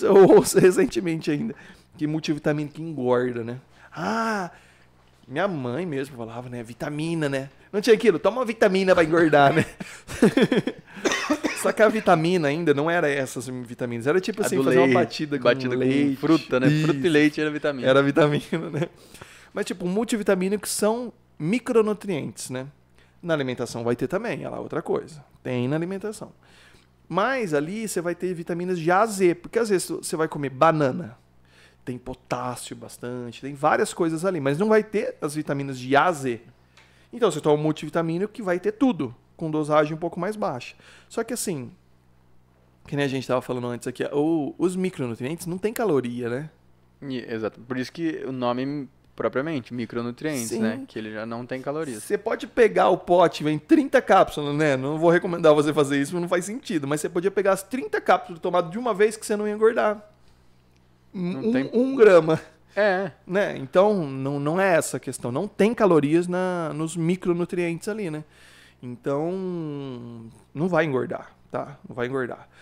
eu ouço recentemente ainda, que multivitamina que engorda, né? Ah, minha mãe mesmo falava, né? Vitamina, né? Não tinha aquilo, toma uma vitamina pra engordar, né? Só que a vitamina ainda não era essas vitaminas, era tipo assim, fazer leite, uma batida com batida leite. Com fruta, né? Isso. Fruta e leite era vitamina. Era vitamina, né? Mas tipo, multivitamínicos são micronutrientes, né? Na alimentação vai ter também, é lá outra coisa. Tem na alimentação. Mas ali você vai ter vitaminas de A a Z, porque às vezes você vai comer banana, tem potássio bastante, tem várias coisas ali, mas não vai ter as vitaminas de A a Z. Então você toma um multivitamínico que vai ter tudo, com dosagem um pouco mais baixa. Só que assim, que nem a gente estava falando antes aqui, os micronutrientes não tem caloria, né? Exato. Por isso que o nome propriamente, micronutrientes, Sim. né? Que ele já não tem calorias. Você pode pegar o pote, vem 30 cápsulas, né? Não vou recomendar você fazer isso, não faz sentido. Mas você podia pegar as 30 cápsulas tomadas de uma vez que você não ia engordar. Não um, tem... um grama. É. Né? Então, não, não é essa a questão. Não tem calorias na, nos micronutrientes ali, né? Então, não vai engordar, tá? Não vai engordar.